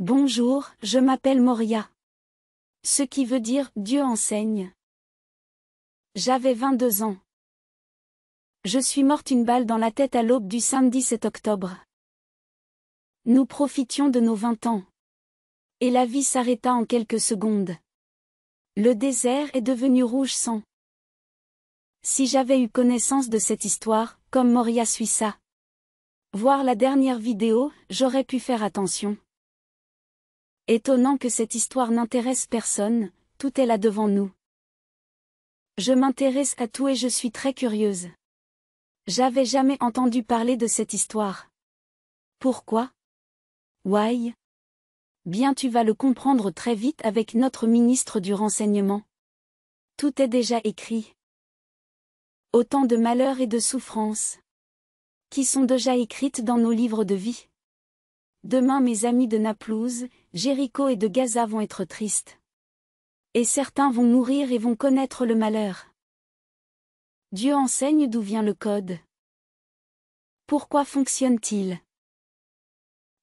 Bonjour, je m'appelle Moria. Ce qui veut dire Dieu enseigne. J'avais 22 ans. Je suis morte une balle dans la tête à l'aube du samedi 7 octobre. Nous profitions de nos 20 ans. Et la vie s'arrêta en quelques secondes. Le désert est devenu rouge sang. Si j'avais eu connaissance de cette histoire, comme Moria Suissa. Voir la dernière vidéo, j'aurais pu faire attention. Étonnant que cette histoire n'intéresse personne, tout est là devant nous. Je m'intéresse à tout et je suis très curieuse. J'avais jamais entendu parler de cette histoire. Pourquoi Why Bien tu vas le comprendre très vite avec notre ministre du renseignement. Tout est déjà écrit. Autant de malheurs et de souffrances qui sont déjà écrites dans nos livres de vie. Demain mes amis de Naplouse, Jéricho et de Gaza vont être tristes. Et certains vont mourir et vont connaître le malheur. Dieu enseigne d'où vient le code. Pourquoi fonctionne-t-il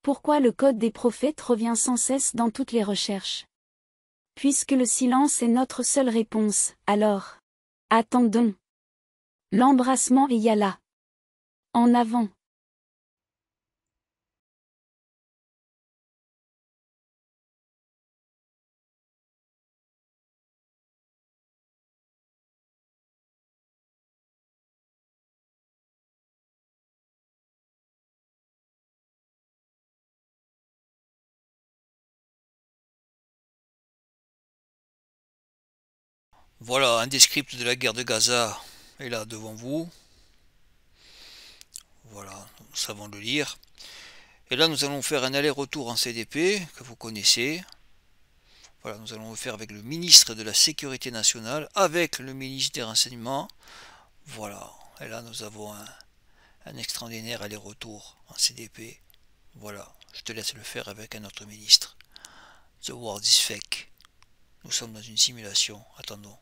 Pourquoi le code des prophètes revient sans cesse dans toutes les recherches Puisque le silence est notre seule réponse, alors attendons. L'embrassement est là. En avant. Voilà, un descript de la guerre de Gaza est là devant vous. Voilà, nous savons le lire. Et là, nous allons faire un aller-retour en CDP, que vous connaissez. Voilà, nous allons le faire avec le ministre de la Sécurité nationale, avec le ministre des Renseignements. Voilà, et là, nous avons un, un extraordinaire aller-retour en CDP. Voilà, je te laisse le faire avec un autre ministre. The world is fake. Nous sommes dans une simulation, attendons.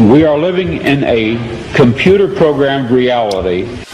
We are living in a computer programmed reality.